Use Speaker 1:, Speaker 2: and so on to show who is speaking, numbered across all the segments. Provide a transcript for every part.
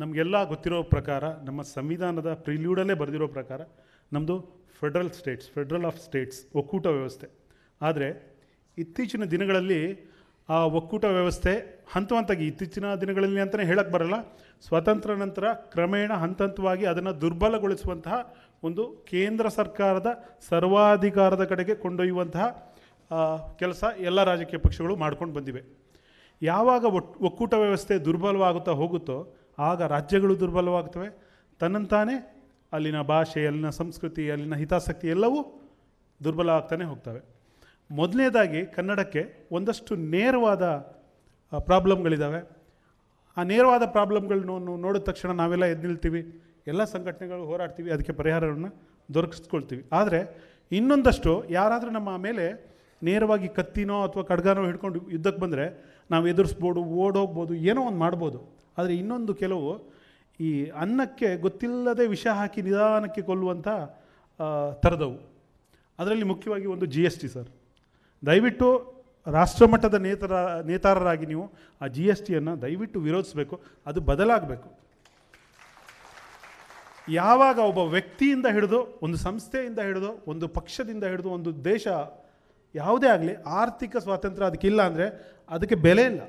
Speaker 1: ನಮಗೆಲ್ಲ ಗೊತ್ತಿರೋ ಪ್ರಕಾರ ನಮ್ಮ ಸಂವಿಧಾನದ ಪ್ರಿಲ್ಯೂಡಲ್ಲೇ ಬರೆದಿರೋ ಪ್ರಕಾರ ನಮ್ಮದು federal states federal of states ಒಕ್ಕೂಟ ವ್ಯವಸ್ಥೆ ಆದರೆ ಇತ್ತೀಚಿನ ದಿನಗಳಲ್ಲಿ ಆ ಒಕ್ಕೂಟ ವ್ಯವಸ್ಥೆ ಹಂತ ಹಂತಾಗಿ ಇತ್ತೀಚಿನ ದಿನಗಳಲ್ಲಿ ಅಂತಲೇ ಹೇಳಕ್ಕೆ ಬರಲ್ಲ ಸ್ವಾತಂತ್ರ್ಯ ನಂತರ ಕ್ರಮೇಣ ಹಂತ ಹಂತವಾಗಿ ಅದನ್ನು ದುರ್ಬಲಗೊಳಿಸುವಂತಹ ಒಂದು ಕೇಂದ್ರ ಸರ್ಕಾರದ ಸರ್ವಾಧಿಕಾರದ ಕಡೆಗೆ ಕೊಂಡೊಯ್ಯುವಂತಹ ಕೆಲಸ ಎಲ್ಲ ರಾಜಕೀಯ ಪಕ್ಷಗಳು ಮಾಡ್ಕೊಂಡು ಬಂದಿವೆ ಯಾವಾಗ ಒಕ್ಕೂಟ ವ್ಯವಸ್ಥೆ ದುರ್ಬಲವಾಗುತ್ತಾ ಹೋಗುತ್ತೋ ಆಗ ರಾಜ್ಯಗಳು ದುರ್ಬಲವಾಗ್ತವೆ ತನ್ನಂತಾನೇ ಅಲ್ಲಿನ ಭಾಷೆ ಅಲ್ಲಿನ ಸಂಸ್ಕೃತಿ ಅಲ್ಲಿನ ಹಿತಾಸಕ್ತಿ ಎಲ್ಲವೂ ದುರ್ಬಲ ಆಗ್ತಾನೆ ಹೋಗ್ತವೆ ಮೊದಲನೇದಾಗಿ ಕನ್ನಡಕ್ಕೆ ಒಂದಷ್ಟು ನೇರವಾದ ಪ್ರಾಬ್ಲಮ್ಗಳಿದ್ದಾವೆ ಆ ನೇರವಾದ ಪ್ರಾಬ್ಲಮ್ಗಳನ್ನ ನೋಡಿದ ತಕ್ಷಣ ನಾವೆಲ್ಲ ಎದ್ದು ನಿಲ್ತೀವಿ ಎಲ್ಲ ಸಂಘಟನೆಗಳು ಹೋರಾಡ್ತೀವಿ ಅದಕ್ಕೆ ಪರಿಹಾರವನ್ನು ದೊರಕಿಸ್ಕೊಳ್ತೀವಿ ಆದರೆ ಇನ್ನೊಂದಷ್ಟು ಯಾರಾದರೂ ನಮ್ಮ ಮೇಲೆ ನೇರವಾಗಿ ಕತ್ತಿನೋ ಅಥವಾ ಕಡ್ಗಾನೋ ಹಿಡ್ಕೊಂಡು ಯುದ್ಧಕ್ಕೆ ಬಂದರೆ ನಾವು ಎದುರಿಸ್ಬೋದು ಓಡೋಗ್ಬೋದು ಏನೋ ಒಂದು ಮಾಡ್ಬೋದು ಆದರೆ ಇನ್ನೊಂದು ಕೆಲವು ಈ ಅನ್ನಕ್ಕೆ ಗೊತ್ತಿಲ್ಲದೆ ವಿಷ ಹಾಕಿ ನಿಧಾನಕ್ಕೆ ಕೊಲ್ಲುವಂಥ ಥರದವು ಅದರಲ್ಲಿ ಮುಖ್ಯವಾಗಿ ಒಂದು ಜಿ ಎಸ್ ಟಿ ಸರ್ ದಯವಿಟ್ಟು ರಾಷ್ಟ್ರಮಟ್ಟದ ನೇತರ ನೇತಾರರಾಗಿ ನೀವು ಆ ಜಿ ಎಸ್ ಟಿಯನ್ನು ದಯವಿಟ್ಟು ವಿರೋಧಿಸಬೇಕು ಅದು ಬದಲಾಗಬೇಕು ಯಾವಾಗ ಒಬ್ಬ ವ್ಯಕ್ತಿಯಿಂದ ಹಿಡಿದು ಒಂದು ಸಂಸ್ಥೆಯಿಂದ ಹಿಡಿದು ಒಂದು ಪಕ್ಷದಿಂದ ಹಿಡಿದು ಒಂದು ದೇಶ ಯಾವುದೇ ಆಗಲಿ ಆರ್ಥಿಕ ಸ್ವಾತಂತ್ರ್ಯ ಅದಕ್ಕಿಲ್ಲ ಅಂದರೆ ಅದಕ್ಕೆ ಬೆಲೆ ಇಲ್ಲ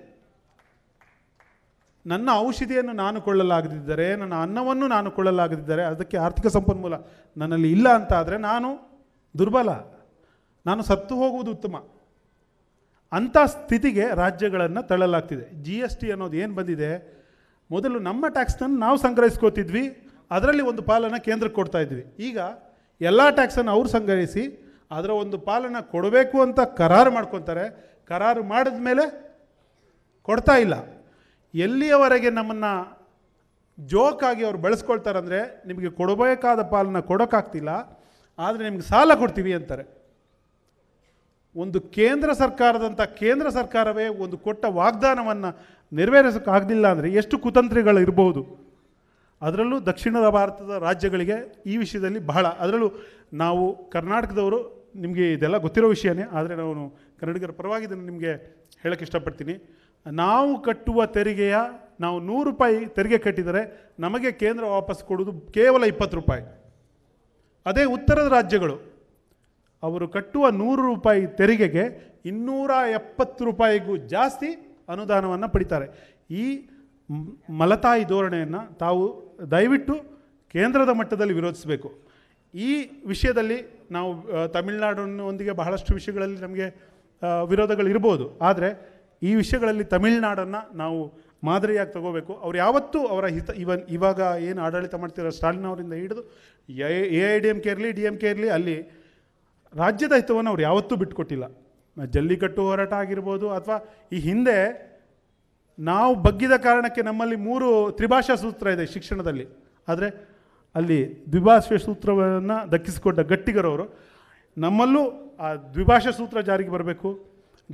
Speaker 1: ನನ್ನ ಔಷಧಿಯನ್ನು ನಾನು ಕೊಳ್ಳಲಾಗದಿದ್ದರೆ ನನ್ನ ಅನ್ನವನ್ನು ನಾನು ಕೊಳ್ಳಲಾಗದಿದ್ದರೆ ಅದಕ್ಕೆ ಆರ್ಥಿಕ ಸಂಪನ್ಮೂಲ ನನ್ನಲ್ಲಿ ಇಲ್ಲ ಅಂತ ಆದರೆ ನಾನು ದುರ್ಬಲ ನಾನು ಸತ್ತು ಹೋಗುವುದು ಉತ್ತಮ ಅಂಥ ಸ್ಥಿತಿಗೆ ರಾಜ್ಯಗಳನ್ನು ತಳ್ಳಲಾಗ್ತಿದೆ ಜಿ ಎಸ್ ಟಿ ಅನ್ನೋದು ಏನು ಬಂದಿದೆ ಮೊದಲು ನಮ್ಮ ಟ್ಯಾಕ್ಸನ್ನು ನಾವು ಸಂಗ್ರಹಿಸ್ಕೋತಿದ್ವಿ ಅದರಲ್ಲಿ ಒಂದು ಪಾಲನ್ನು ಕೇಂದ್ರಕ್ಕೆ ಕೊಡ್ತಾ ಇದ್ವಿ ಈಗ ಎಲ್ಲ ಟ್ಯಾಕ್ಸನ್ನು ಅವರು ಸಂಗ್ರಹಿಸಿ ಅದರ ಒಂದು ಪಾಲನ ಕೊಡಬೇಕು ಅಂತ ಕರಾರು ಮಾಡ್ಕೊತಾರೆ ಕರಾರು ಮಾಡಿದ ಮೇಲೆ ಕೊಡ್ತಾ ಇಲ್ಲ ಎಲ್ಲಿಯವರೆಗೆ ನಮ್ಮನ್ನು ಜೋಕಾಗಿ ಅವ್ರು ಬಳಸ್ಕೊಳ್ತಾರಂದರೆ ನಿಮಗೆ ಕೊಡಬೇಕಾದ ಪಾಲನ್ನ ಕೊಡೋಕ್ಕಾಗ್ತಿಲ್ಲ ಆದರೆ ನಿಮಗೆ ಸಾಲ ಕೊಡ್ತೀವಿ ಅಂತಾರೆ ಒಂದು ಕೇಂದ್ರ ಸರ್ಕಾರದಂಥ ಕೇಂದ್ರ ಸರ್ಕಾರವೇ ಒಂದು ಕೊಟ್ಟ ವಾಗ್ದಾನವನ್ನು ನೆರವೇರಿಸೋಕ್ಕಾಗಲಿಲ್ಲ ಅಂದರೆ ಎಷ್ಟು ಕುತಂತ್ರಿಗಳು ಇರಬಹುದು ಅದರಲ್ಲೂ ದಕ್ಷಿಣ ಭಾರತದ ರಾಜ್ಯಗಳಿಗೆ ಈ ವಿಷಯದಲ್ಲಿ ಬಹಳ ಅದರಲ್ಲೂ ನಾವು ಕರ್ನಾಟಕದವರು ನಿಮಗೆ ಇದೆಲ್ಲ ಗೊತ್ತಿರೋ ವಿಷಯನೇ ಆದರೆ ನಾನು ಕನ್ನಡಿಗರ ಪರವಾಗಿ ಇದನ್ನು ನಿಮಗೆ ಹೇಳೋಕ್ಕೆ ಇಷ್ಟಪಡ್ತೀನಿ ನಾವು ಕಟ್ಟುವ ತೆರಿಗೆಯ ನಾವು ನೂರು ರೂಪಾಯಿ ತೆರಿಗೆ ಕಟ್ಟಿದರೆ ನಮಗೆ ಕೇಂದ್ರ ವಾಪಸ್ ಕೊಡುವುದು ಕೇವಲ ಇಪ್ಪತ್ತು ರೂಪಾಯಿ ಅದೇ ಉತ್ತರದ ರಾಜ್ಯಗಳು ಅವರು ಕಟ್ಟುವ ನೂರು ರೂಪಾಯಿ ತೆರಿಗೆಗೆ ಇನ್ನೂರ ಎಪ್ಪತ್ತು ರೂಪಾಯಿಗೂ ಜಾಸ್ತಿ ಅನುದಾನವನ್ನು ಪಡಿತಾರೆ ಈ ಮಲತಾಯಿ ಧೋರಣೆಯನ್ನು ತಾವು ದಯವಿಟ್ಟು ಕೇಂದ್ರದ ಮಟ್ಟದಲ್ಲಿ ವಿರೋಧಿಸಬೇಕು ಈ ವಿಷಯದಲ್ಲಿ ನಾವು ತಮಿಳುನಾಡಿನೊಂದಿಗೆ ಬಹಳಷ್ಟು ವಿಷಯಗಳಲ್ಲಿ ನಮಗೆ ವಿರೋಧಗಳಿರ್ಬೋದು ಆದರೆ ಈ ವಿಷಯಗಳಲ್ಲಿ ತಮಿಳ್ನಾಡನ್ನು ನಾವು ಮಾದರಿಯಾಗಿ ತಗೋಬೇಕು ಅವ್ರು ಯಾವತ್ತೂ ಅವರ ಹಿತ ಇವನ್ ಇವಾಗ ಏನು ಆಡಳಿತ ಮಾಡ್ತಿರೋ ಸ್ಟಾಲಿನ್ ಅವರಿಂದ ಹಿಡಿದು A I D M K ಇರಲಿ ಡಿ ಎಂ ಕೆ ಇರಲಿ ಅಲ್ಲಿ ರಾಜ್ಯದ ಹಿತವನ್ನು ಅವ್ರು ಯಾವತ್ತೂ ಬಿಟ್ಕೊಟ್ಟಿಲ್ಲ ಜಲ್ಲಿಕಟ್ಟು ಹೋರಾಟ ಆಗಿರ್ಬೋದು ಅಥವಾ ಈ ಹಿಂದೆ ನಾವು ಬಗ್ಗಿದ ಕಾರಣಕ್ಕೆ ನಮ್ಮಲ್ಲಿ ಮೂರು ತ್ರಿಭಾಷಾ ಸೂತ್ರ ಇದೆ ಶಿಕ್ಷಣದಲ್ಲಿ ಆದರೆ ಅಲ್ಲಿ ದ್ವಿಭಾಷೆ ಸೂತ್ರವನ್ನು ದಕ್ಕಿಸಿಕೊಂಡ ಗಟ್ಟಿಗರವರು ನಮ್ಮಲ್ಲೂ ಆ ದ್ವಿಭಾಷಾ ಸೂತ್ರ ಜಾರಿಗೆ ಬರಬೇಕು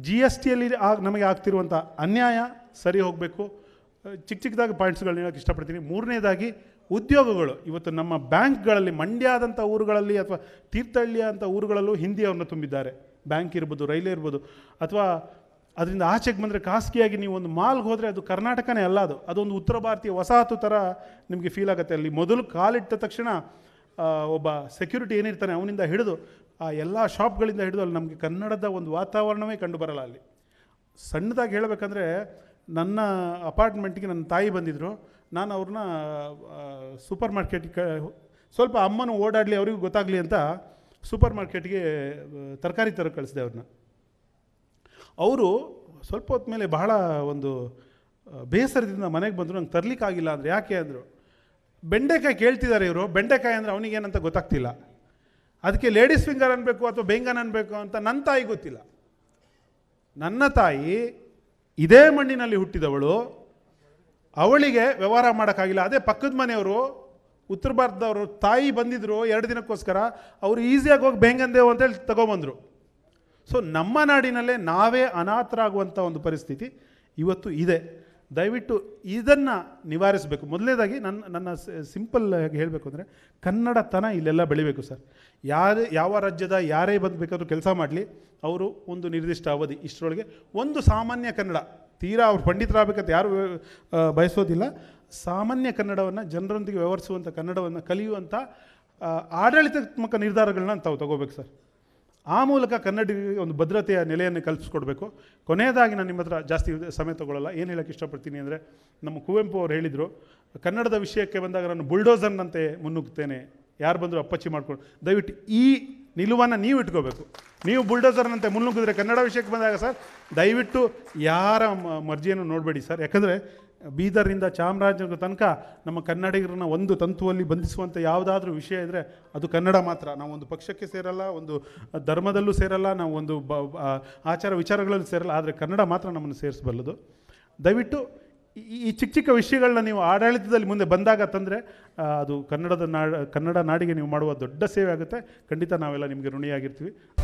Speaker 1: ಜಿ ಎಸ್ ಟಿಯಲ್ಲಿ ಆಗ ನಮಗೆ ಆಗ್ತಿರುವಂಥ ಅನ್ಯಾಯ ಸರಿ ಹೋಗಬೇಕು ಚಿಕ್ಕ ಚಿಕ್ಕದಾಗಿ ಪಾಯಿಂಟ್ಸ್ಗಳು ಹೇಳೋಕೆ ಇಷ್ಟಪಡ್ತೀನಿ ಮೂರನೇದಾಗಿ ಉದ್ಯೋಗಗಳು ಇವತ್ತು ನಮ್ಮ ಬ್ಯಾಂಕ್ಗಳಲ್ಲಿ ಮಂಡ್ಯದಂಥ ಊರುಗಳಲ್ಲಿ ಅಥವಾ ತೀರ್ಥಹಳ್ಳಿಯ ಅಂತ ಊರುಗಳಲ್ಲೂ ಹಿಂದಿಯವ್ರನ್ನ ತುಂಬಿದ್ದಾರೆ ಬ್ಯಾಂಕ್ ಇರ್ಬೋದು ರೈಲ್ವೆ ಇರ್ಬೋದು ಅಥವಾ ಅದರಿಂದ ಆಚೆಗೆ ಬಂದರೆ ಖಾಸಗಿಯಾಗಿ ನೀವು ಒಂದು ಮಾಲ್ಗೆ ಹೋದರೆ ಅದು ಕರ್ನಾಟಕನೇ ಅಲ್ಲ ಅದು ಅದೊಂದು ಉತ್ತರ ಭಾರತೀಯ ವಸಾಹತು ಥರ ನಿಮಗೆ ಫೀಲ್ ಆಗುತ್ತೆ ಅಲ್ಲಿ ಮೊದಲು ಕಾಲಿಟ್ಟ ತಕ್ಷಣ ಒಬ್ಬ ಸೆಕ್ಯೂರಿಟಿ ಏನಿರ್ತಾನೆ ಅವನಿಂದ ಹಿಡಿದು ಆ ಎಲ್ಲ ಶಾಪ್ಗಳಿಂದ ಹಿಡಿದು ಅಲ್ಲಿ ನಮಗೆ ಕನ್ನಡದ ಒಂದು ವಾತಾವರಣವೇ ಕಂಡು ಬರಲ್ಲ ಅಲ್ಲಿ ಸಣ್ಣದಾಗಿ ಹೇಳಬೇಕಂದ್ರೆ ನನ್ನ ಅಪಾರ್ಟ್ಮೆಂಟಿಗೆ ನನ್ನ ತಾಯಿ ಬಂದಿದ್ದರು ನಾನು ಅವ್ರನ್ನ ಸೂಪರ್ ಮಾರ್ಕೆಟ್ಗೆ ಸ್ವಲ್ಪ ಅಮ್ಮನೂ ಓಡಾಡಲಿ ಅವರಿಗೂ ಗೊತ್ತಾಗಲಿ ಅಂತ ಸೂಪರ್ ಮಾರ್ಕೆಟ್ಗೆ ತರಕಾರಿ ತರ ಕಳಿಸಿದೆ ಅವ್ರನ್ನ ಅವರು ಸ್ವಲ್ಪ ಹೊತ್ತ ಮೇಲೆ ಬಹಳ ಒಂದು ಬೇಸರದಿಂದ ಮನೆಗೆ ಬಂದರು ನಂಗೆ ತರಲಿಕ್ಕಾಗಿಲ್ಲ ಅಂದರೆ ಯಾಕೆ ಅಂದರು ಬೆಂಡೆಕಾಯಿ ಕೇಳ್ತಿದ್ದಾರೆ ಇವರು ಬೆಂಡೆಕಾಯಿ ಅಂದರೆ ಅವನಿಗೇನಂತ ಗೊತ್ತಾಗ್ತಿಲ್ಲ ಅದಕ್ಕೆ ಲೇಡೀಸ್ ಫಿಂಗರ್ ಅನ್ನಬೇಕು ಅಥವಾ ಬೆಂಗನ್ ಅನ್ನಬೇಕು ಅಂತ ನನ್ನ ತಾಯಿ ಗೊತ್ತಿಲ್ಲ ನನ್ನ ತಾಯಿ ಇದೇ ಮಣ್ಣಿನಲ್ಲಿ ಹುಟ್ಟಿದವಳು ಅವಳಿಗೆ ವ್ಯವಹಾರ ಮಾಡೋಕ್ಕಾಗಿಲ್ಲ ಅದೇ ಪಕ್ಕದ ಮನೆಯವರು ಉತ್ತರ ಭಾರತದವರು ತಾಯಿ ಬಂದಿದ್ದರು ಎರಡು ದಿನಕ್ಕೋಸ್ಕರ ಅವರು ಈಸಿಯಾಗಿ ಹೋಗಿ ಬೇಂಗಂದೇವು ಅಂತೇಳಿ ತಗೊಬಂದರು ಸೊ ನಮ್ಮ ನಾಡಿನಲ್ಲೇ ನಾವೇ ಅನಾಥರಾಗುವಂಥ ಒಂದು ಪರಿಸ್ಥಿತಿ ಇವತ್ತು ಇದೆ ದಯವಿಟ್ಟು ಇದನ್ನು ನಿವಾರಿಸಬೇಕು ಮೊದಲನೇದಾಗಿ ನನ್ನ ನನ್ನ ಸಿಂಪಲ್ ಆಗಿ ಹೇಳಬೇಕು ಅಂದರೆ ಕನ್ನಡತನ ಇಲ್ಲೆಲ್ಲ ಬೆಳಿಬೇಕು ಸರ್ ಯಾರೇ ಯಾವ ರಾಜ್ಯದ ಯಾರೇ ಬಂದು ಬೇಕಾದರೂ ಕೆಲಸ ಮಾಡಲಿ ಅವರು ಒಂದು ನಿರ್ದಿಷ್ಟ ಅವಧಿ ಇಷ್ಟರೊಳಗೆ ಒಂದು ಸಾಮಾನ್ಯ ಕನ್ನಡ ತೀರಾ ಅವ್ರು ಪಂಡಿತರಾಗಬೇಕಂತ ಯಾರು ಬಯಸೋದಿಲ್ಲ ಸಾಮಾನ್ಯ ಕನ್ನಡವನ್ನು ಜನರೊಂದಿಗೆ ವ್ಯವಹರಿಸುವಂಥ ಕನ್ನಡವನ್ನು ಕಲಿಯುವಂಥ ಆಡಳಿತಾತ್ಮಕ ನಿರ್ಧಾರಗಳನ್ನ ತಾವು ತಗೋಬೇಕು ಸರ್ ಆ ಮೂಲಕ ಕನ್ನಡಿಗರಿಗೆ ಒಂದು ಭದ್ರತೆಯ ನೆಲೆಯನ್ನು ಕಲ್ಪಿಸ್ಕೊಡ್ಬೇಕು ಕೊನೆಯದಾಗಿ ನಾನು ನಿಮ್ಮ ಹತ್ರ ಜಾಸ್ತಿ ಸಮಯ ತೊಗೊಳ್ಳಲ್ಲ ಏನು ಹೇಳೋಕ್ಕೆ ಇಷ್ಟಪಡ್ತೀನಿ ಅಂದರೆ ನಮ್ಮ ಕುವೆಂಪು ಅವರು ಹೇಳಿದರು ಕನ್ನಡದ ವಿಷಯಕ್ಕೆ ಬಂದಾಗ ನಾನು ಬುಲ್ಡೋಸರ್ನಂತೆ ಮುನ್ನುಗ್ತೇನೆ ಯಾರು ಬಂದರೂ ಅಪ್ಪಚ್ಚಿ ಮಾಡ್ಕೊಂಡು ದಯವಿಟ್ಟು ಈ ನಿಲುವನ್ನು ನೀವು ಇಟ್ಕೋಬೇಕು ನೀವು ಬುಲ್ಡೋಸರ್ನಂತೆ ಮುನ್ನುಗ್ಗಿದ್ರೆ ಕನ್ನಡ ವಿಷಯಕ್ಕೆ ಬಂದಾಗ ಸರ್ ದಯವಿಟ್ಟು ಯಾರ ಮರ್ಜಿಯನ್ನು ನೋಡಬೇಡಿ ಸರ್ ಯಾಕಂದರೆ ಬೀದರಿಂದ ಚಾಮರಾಜನಗರ ತನಕ ನಮ್ಮ ಕನ್ನಡಿಗರನ್ನ ಒಂದು ತಂತುವಲ್ಲಿ ಬಂಧಿಸುವಂಥ ಯಾವುದಾದ್ರೂ ವಿಷಯ ಇದ್ದರೆ ಅದು ಕನ್ನಡ ಮಾತ್ರ ನಾವು ಒಂದು ಪಕ್ಷಕ್ಕೆ ಸೇರಲ್ಲ ಒಂದು ಧರ್ಮದಲ್ಲೂ ಸೇರಲ್ಲ ನಾವು ಒಂದು ಬ ಆಚಾರ ವಿಚಾರಗಳಲ್ಲೂ ಸೇರಲ್ಲ ಆದರೆ ಕನ್ನಡ ಮಾತ್ರ ನಮ್ಮನ್ನು ಸೇರಿಸಬಲ್ಲದು ದಯವಿಟ್ಟು ಈ ಚಿಕ್ಕ ಚಿಕ್ಕ ವಿಷಯಗಳನ್ನ ನೀವು ಆಡಳಿತದಲ್ಲಿ ಮುಂದೆ ಬಂದಾಗ ತಂದರೆ ಅದು ಕನ್ನಡದ ನಾಡ ಕನ್ನಡ ನಾಡಿಗೆ ನೀವು ಮಾಡುವ ದೊಡ್ಡ ಸೇವೆ ಆಗುತ್ತೆ ಖಂಡಿತ ನಾವೆಲ್ಲ ನಿಮಗೆ ಋಣಿಯಾಗಿರ್ತೀವಿ